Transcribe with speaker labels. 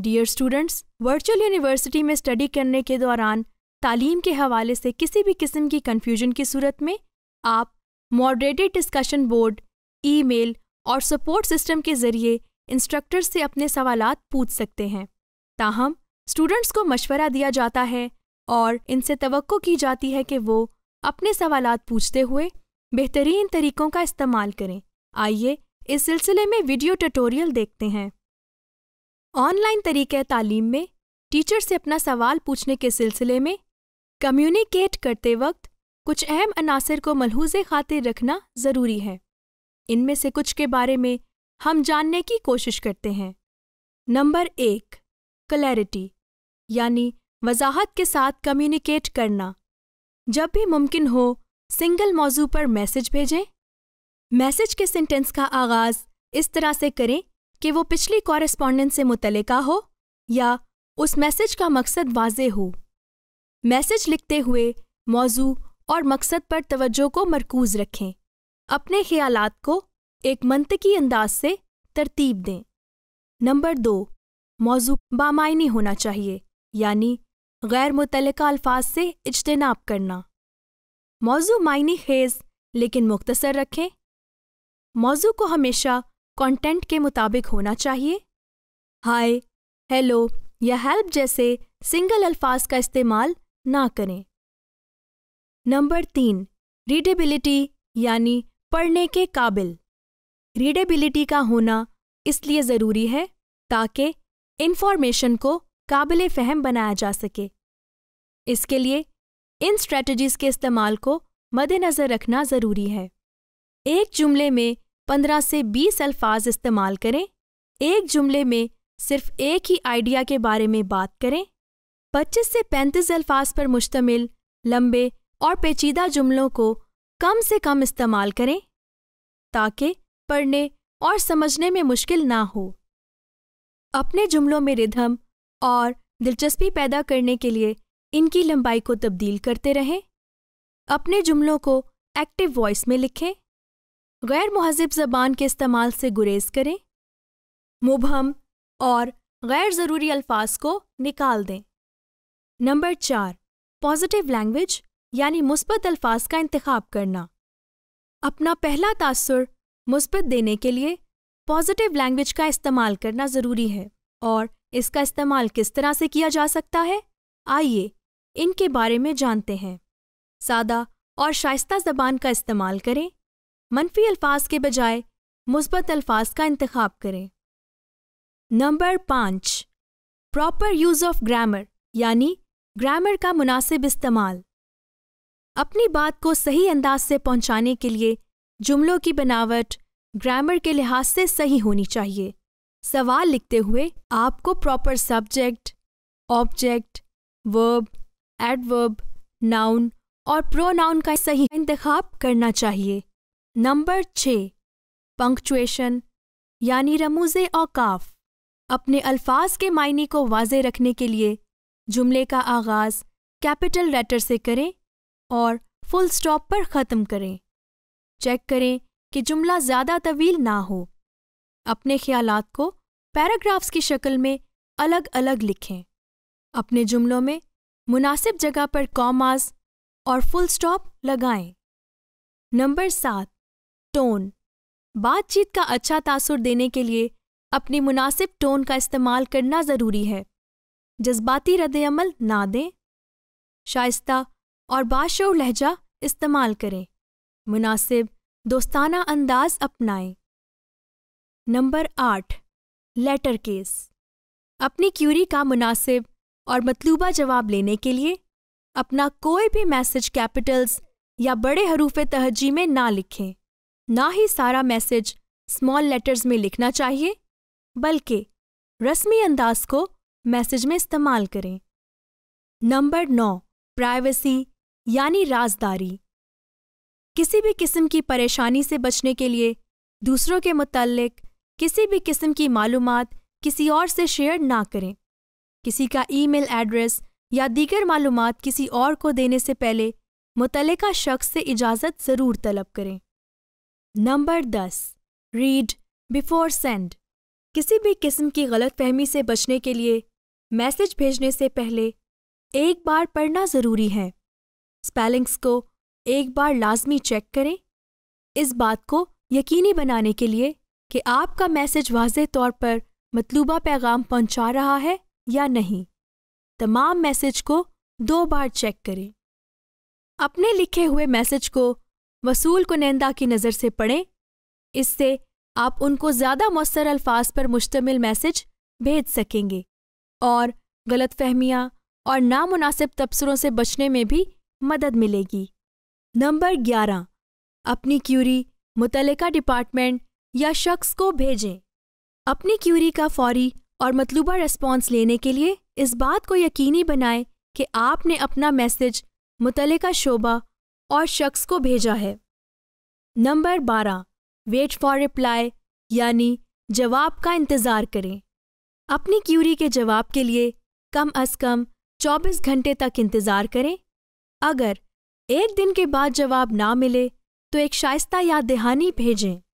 Speaker 1: Dear students virtual university में study करने के दौरान तालीम के हवाले से किसी भी किस्म की कन्फ्यूजन की सूरत में आप मॉडरेटेड डिस्कशन बोर्ड ईमेल और सपोर्ट सिस्टम के ज़रिए इंस्ट्रक्टर से अपने सवाल पूछ सकते हैं ताहम स्टूडेंट्स को मशवरा दिया जाता है और इनसे तो की जाती है कि वो अपने सवाल पूछते हुए बेहतरीन तरीकों का इस्तेमाल करें आइए इस सिलसिले में वीडियो ट्यूटोरियल देखते हैं ऑनलाइन तरीके तालीम में टीचर से अपना सवाल पूछने के सिलसिले में कम्युनिकेट करते वक्त कुछ अहम अनासर को मलहूज खातिर रखना ज़रूरी है इनमें से कुछ के बारे में हम जानने की कोशिश करते हैं नंबर एक क्लैरिटी यानी वजाहत के साथ कम्युनिकेट करना जब भी मुमकिन हो सिंगल मौजू पर मैसेज भेजें मैसेज के सेंटेंस का आगाज इस तरह से करें कि वो पिछली कॉरेस्पॉन्डेंट से मुतलका हो या उस मैसेज का मकसद वाज हो मैसेज लिखते हुए मौजू और मकसद पर तवज्जो को मरकूज रखें अपने ख्याल को एक मनतकी अंदाज से तरतीब दें नंबर दो मौजू बामायनी होना चाहिए यानी गैर मुतलका अल्फाज से इजतनाब करना मौजू मायनी खेज लेकिन मुख्तसर रखें मौजू को हमेशा कंटेंट के मुताबिक होना चाहिए हाय हेलो या हेल्प जैसे सिंगल अल्फाज का इस्तेमाल ना करें नंबर तीन रीडेबिलिटी यानी पढ़ने के काबिल रीडेबिलिटी का होना इसलिए ज़रूरी है ताकि इन्फॉर्मेशन को काबिल फ़हम बनाया जा सके इसके लिए इन स्ट्रेटजीज के इस्तेमाल को मद्देनज़र रखना ज़रूरी है एक जुमले में पंद्रह से बीस अल्फाज इस्तेमाल करें एक जुमले में सिर्फ एक ही आइडिया के बारे में बात करें पच्चीस से पैंतीस अल्फाज पर मुश्तमिल लंबे और पेचीदा जुमलों को कम से कम इस्तेमाल करें ताकि पढ़ने और समझने में मुश्किल ना हो अपने जुमलों में रिधम और दिलचस्पी पैदा करने के लिए इनकी लंबाई को तब्दील करते रहें अपने जुमलों को एक्टिव वॉइस में लिखें गैर महजब जबान के इस्तेमाल से गुरेज करें मुबहम और गैर ज़रूरी अल्फाज को निकाल दें नंबर चार पॉजिटिव लैंग्वेज यानी मुस्बत अल्फाज का इंतखब करना अपना पहला तासर मुस्बत देने के लिए पॉजिटिव लैंग्वेज का इस्तेमाल करना ज़रूरी है और इसका इस्तेमाल किस तरह से किया जा सकता है आइए इनके बारे में जानते हैं सादा और शाइस्ता जबान का इस्तेमाल करें मनफी अल्फाज के बजाय मुस्बत अल्फाज का इंतखब करें नंबर पाँच प्रॉपर यूज़ ऑफ ग्रामर यानी ग्रामर का मुनासिब इस्तेमाल अपनी बात को सही अंदाज से पहुंचाने के लिए जुमलों की बनावट ग्रामर के लिहाज से सही होनी चाहिए सवाल लिखते हुए आपको proper subject object verb adverb noun और प्रोनाउन का सही इंतखब करना चाहिए नंबर छ पंक्चुएशन यानी रमूज औकाफ अपने अल्फाज के मायने को वाज रखने के लिए जुमले का आगाज़ कैपिटल लेटर से करें और फुल स्टॉप पर ख़त्म करें चेक करें कि जुमला ज़्यादा तवील ना हो अपने ख्याल को पैराग्राफ्स की शक्ल में अलग अलग लिखें अपने जुमलों में मुनासिब जगह पर कॉमास और फुल स्टॉप लगाएं। नंबर सात टोन बातचीत का अच्छा तासुर देने के लिए अपनी मुनासिब टोन का इस्तेमाल करना ज़रूरी है जज्बाती रदल ना दें शाइस्ता और बाशोर लहजा इस्तेमाल करें मुनासिब दोस्ताना अंदाज अपनाएं नंबर आठ लेटर केस अपनी क्यूरी का मुनासिब और मतलूबा जवाब लेने के लिए अपना कोई भी मैसेज कैपिटल्स या बड़े हरूफ तहजी में ना लिखें ना ही सारा मैसेज स्मॉल लेटर्स में लिखना चाहिए बल्कि रस्मी अंदाज को मैसेज में इस्तेमाल करें नंबर नौ प्राइवेसी यानी राजदारी किसी भी किस्म की परेशानी से बचने के लिए दूसरों के मुतलक किसी भी किस्म की मालूम किसी और से शेयर ना करें किसी का ईमेल एड्रेस या दीगर मालूम किसी और को देने से पहले मुतलका शख्स से इजाज़त ज़रूर तलब करें नंबर दस रीड बिफोर सेंड किसी भी किस्म की गलतफहमी से बचने के लिए मैसेज भेजने से पहले एक बार पढ़ना ज़रूरी है स्पेलिंग्स को एक बार लाजमी चेक करें इस बात को यकीनी बनाने के लिए कि आपका मैसेज वाज तौर पर मतलूबा पैगाम पहुंचा रहा है या नहीं तमाम मैसेज को दो बार चेक करें अपने लिखे हुए मैसेज को वसूल कुनंदा की नज़र से पढ़ें इससे आप उनको ज़्यादा मौसर अल्फाज पर मुश्तमिल मैसेज भेज सकेंगे और गलत फहमियाँ और नामुनासिब तबसरों से बचने में भी मदद मिलेगी नंबर ग्यारह अपनी क्यूरी मुतल डिपार्टमेंट या शख्स को भेजें अपनी क्यूरी का फौरी और मतलूबा रेस्पॉन्स लेने के लिए इस बात को यकीनी बनाएं कि आपने अपना मैसेज मुतल शोबा और शख्स को भेजा है नंबर बारह वेट फॉर रिप्लाई यानी जवाब का इंतज़ार करें अपनी क्यूरी के जवाब के लिए कम अज कम 24 घंटे तक इंतज़ार करें अगर एक दिन के बाद जवाब ना मिले तो एक शाइस्ता या दहानी भेजें